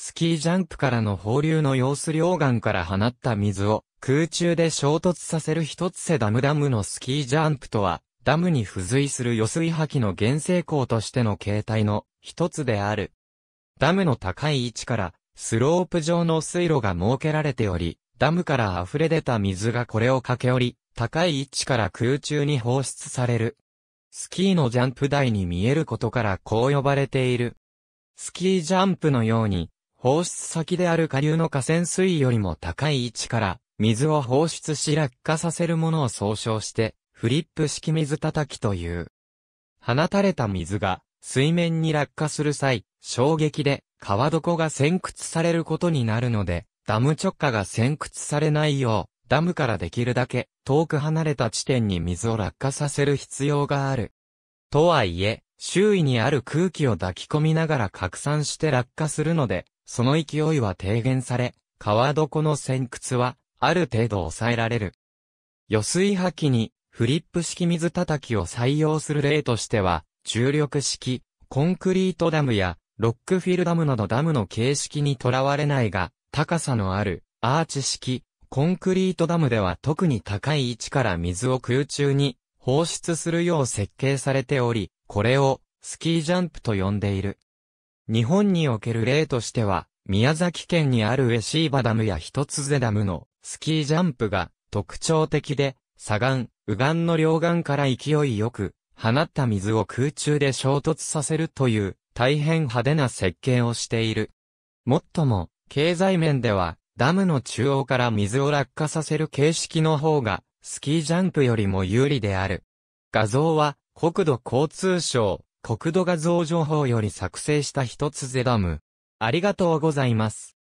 スキージャンプからの放流の様子両岸から放った水を空中で衝突させる一つせダムダムのスキージャンプとは、ダムに付随する余水破棄の原生港としての形態の一つである。ダムの高い位置からスロープ状の水路が設けられており、ダムから溢れ出た水がこれを駆け下り、高い位置から空中に放出される。スキーのジャンプ台に見えることからこう呼ばれている。スキージャンプのように、放出先である下流の河川水位よりも高い位置から水を放出し落下させるものを総称してフリップ式水叩きという。放たれた水が水面に落下する際、衝撃で川床が潜屈されることになるので、ダム直下が潜屈されないよう、ダムからできるだけ遠く離れた地点に水を落下させる必要がある。とはいえ、周囲にある空気を抱き込みながら拡散して落下するので、その勢いは低減され、川床の先屈は、ある程度抑えられる。余水破棄に、フリップ式水叩きを採用する例としては、重力式、コンクリートダムや、ロックフィルダムなどダムの形式にとらわれないが、高さのある、アーチ式、コンクリートダムでは特に高い位置から水を空中に放出するよう設計されており、これをスキージャンプと呼んでいる。日本における例としては、宮崎県にあるウェシーバダムや一つゼダムのスキージャンプが特徴的で、左岸、右岸の両岸から勢いよく放った水を空中で衝突させるという大変派手な設計をしている。もっとも、経済面ではダムの中央から水を落下させる形式の方がスキージャンプよりも有利である。画像は国土交通省国土画像情報より作成した一つゼダム。ありがとうございます。